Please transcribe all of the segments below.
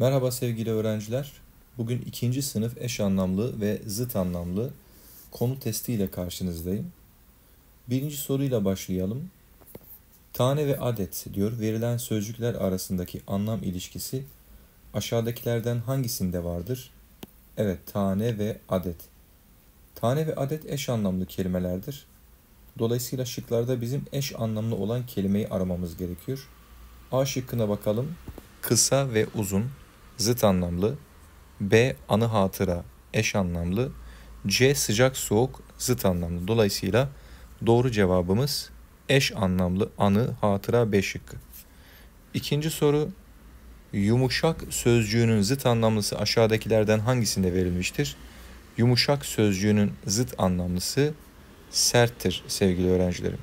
Merhaba sevgili öğrenciler. Bugün ikinci sınıf eş anlamlı ve zıt anlamlı konu testi ile karşınızdayım. Birinci soruyla başlayalım. Tane ve adet diyor. Verilen sözcükler arasındaki anlam ilişkisi aşağıdakilerden hangisinde vardır? Evet, tane ve adet. Tane ve adet eş anlamlı kelimelerdir. Dolayısıyla şıklarda bizim eş anlamlı olan kelimeyi aramamız gerekiyor. A şıkkına bakalım. Kısa ve uzun zıt anlamlı, B anı hatıra eş anlamlı, C sıcak soğuk zıt anlamlı. Dolayısıyla doğru cevabımız eş anlamlı anı hatıra B şıkkı. İkinci soru yumuşak sözcüğünün zıt anlamlısı aşağıdakilerden hangisinde verilmiştir? Yumuşak sözcüğünün zıt anlamlısı serttir sevgili öğrencilerim.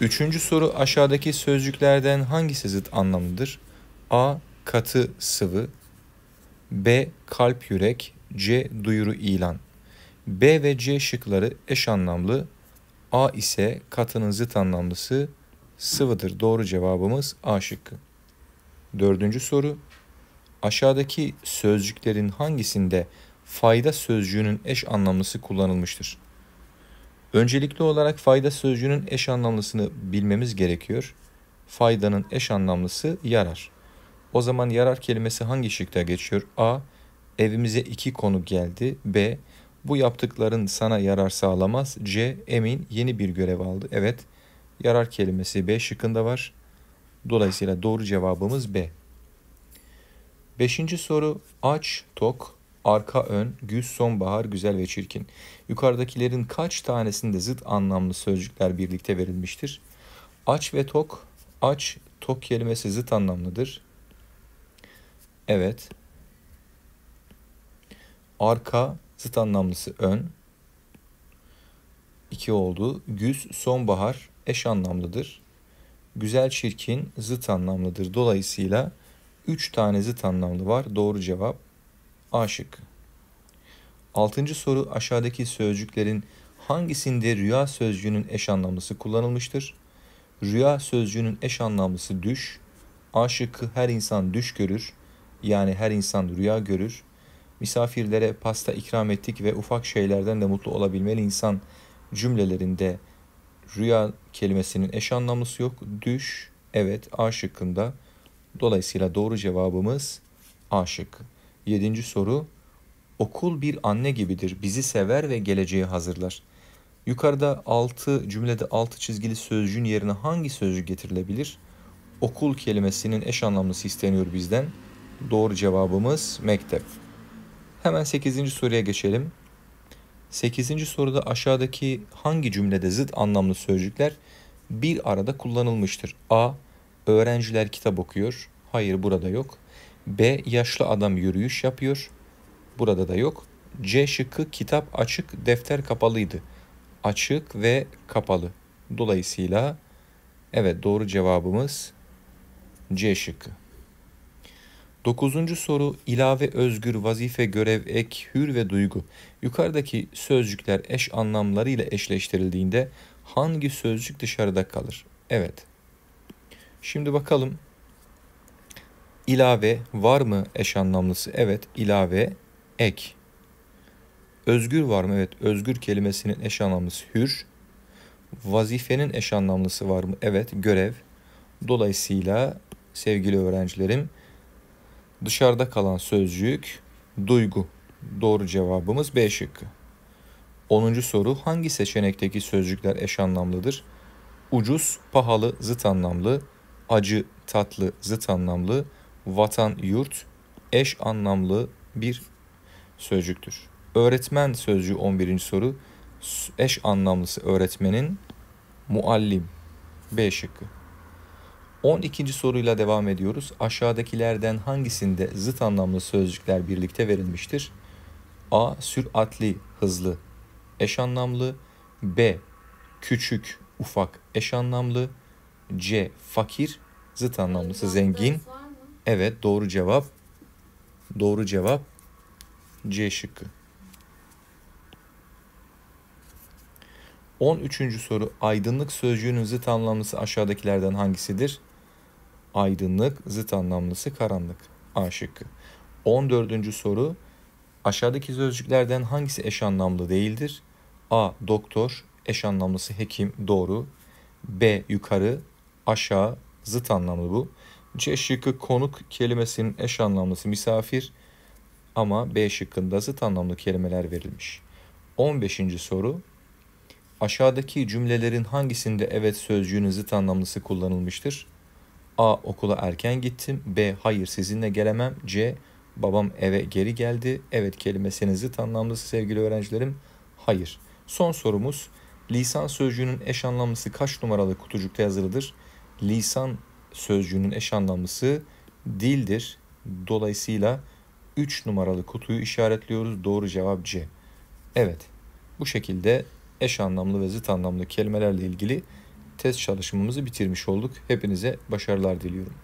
Üçüncü soru aşağıdaki sözcüklerden hangisi zıt anlamlıdır? A katı sıvı, B kalp yürek, C duyuru ilan. B ve C şıkları eş anlamlı, A ise katının zıt anlamlısı sıvıdır. Doğru cevabımız A şıkkı. Dördüncü soru. Aşağıdaki sözcüklerin hangisinde fayda sözcüğünün eş anlamlısı kullanılmıştır? Öncelikli olarak fayda sözcüğünün eş anlamlısını bilmemiz gerekiyor. Faydanın eş anlamlısı yarar. O zaman yarar kelimesi hangi şıkta geçiyor? A. Evimize iki konu geldi. B. Bu yaptıkların sana yarar sağlamaz. C. Emin yeni bir görev aldı. Evet. Yarar kelimesi B şıkkında var. Dolayısıyla doğru cevabımız B. Beşinci soru aç, tok, arka ön, güz, sonbahar, güzel ve çirkin. Yukarıdakilerin kaç tanesinde zıt anlamlı sözcükler birlikte verilmiştir? Aç ve tok, aç, tok kelimesi zıt anlamlıdır. Evet. Arka zıt anlamlısı ön. İki oldu. Güz sonbahar eş anlamlıdır. Güzel çirkin zıt anlamlıdır. Dolayısıyla 3 tane zıt anlamlı var. Doğru cevap A şıkkı. Altıncı soru aşağıdaki sözcüklerin hangisinde rüya sözcüğünün eş anlamlısı kullanılmıştır? Rüya sözcüğünün eş anlamlısı düş. A şıkkı her insan düş görür yani her insan rüya görür. Misafirlere pasta ikram ettik ve ufak şeylerden de mutlu olabilmeli insan cümlelerinde rüya kelimesinin eş anlamlısı yok. Düş, evet A şıkkında. Dolayısıyla doğru cevabımız A şıkkı. Yedinci soru. Okul bir anne gibidir. Bizi sever ve geleceğe hazırlar. Yukarıda 6 cümlede 6 çizgili sözcüğün yerine hangi sözcük getirilebilir? Okul kelimesinin eş anlamlısı isteniyor bizden. Doğru cevabımız mektep. Hemen 8. soruya geçelim. 8. soruda aşağıdaki hangi cümlede zıt anlamlı sözcükler bir arada kullanılmıştır? A. Öğrenciler kitap okuyor. Hayır burada yok. B. Yaşlı adam yürüyüş yapıyor. Burada da yok. C şıkkı kitap açık, defter kapalıydı. Açık ve kapalı. Dolayısıyla evet doğru cevabımız C şıkkı. Dokuzuncu soru ilave özgür, vazife, görev, ek, hür ve duygu. Yukarıdaki sözcükler eş anlamlarıyla eşleştirildiğinde hangi sözcük dışarıda kalır? Evet. Şimdi bakalım. İlave var mı eş anlamlısı? Evet. Ilave, ek. Özgür var mı? Evet. Özgür kelimesinin eş anlamlısı hür. Vazifenin eş anlamlısı var mı? Evet. Görev. Dolayısıyla sevgili öğrencilerim Dışarıda kalan sözcük duygu. Doğru cevabımız B şıkkı. 10. soru hangi seçenekteki sözcükler eş anlamlıdır? Ucuz, pahalı, zıt anlamlı, acı, tatlı, zıt anlamlı, vatan, yurt, eş anlamlı bir sözcüktür. Öğretmen sözcüğü 11. soru eş anlamlısı öğretmenin muallim B şıkkı. 12. soruyla devam ediyoruz. Aşağıdakilerden hangisinde zıt anlamlı sözcükler birlikte verilmiştir? A. Süratli, hızlı, eş anlamlı. B. Küçük, ufak, eş anlamlı. C. Fakir, zıt anlamlısı zengin. Evet, doğru cevap. Doğru cevap C şıkkı. 13. soru aydınlık sözcüğünün zıt anlamlısı aşağıdakilerden hangisidir? aydınlık, zıt anlamlısı karanlık. A şıkkı. 14. soru. Aşağıdaki sözcüklerden hangisi eş anlamlı değildir? A. Doktor, eş anlamlısı hekim, doğru. B. Yukarı, aşağı, zıt anlamlı bu. C şıkkı konuk kelimesinin eş anlamlısı misafir ama B şıkkında zıt anlamlı kelimeler verilmiş. 15. soru. Aşağıdaki cümlelerin hangisinde evet sözcüğünün zıt anlamlısı kullanılmıştır? A. Okula erken gittim. B. Hayır sizinle gelemem. C. Babam eve geri geldi. Evet kelimesinin zıt anlamlısı sevgili öğrencilerim. Hayır. Son sorumuz. Lisan sözcüğünün eş anlamlısı kaç numaralı kutucukta yazılıdır? Lisan sözcüğünün eş anlamlısı dildir. Dolayısıyla 3 numaralı kutuyu işaretliyoruz. Doğru cevap C. Evet. Bu şekilde eş anlamlı ve zıt anlamlı kelimelerle ilgili test çalışmamızı bitirmiş olduk. Hepinize başarılar diliyorum.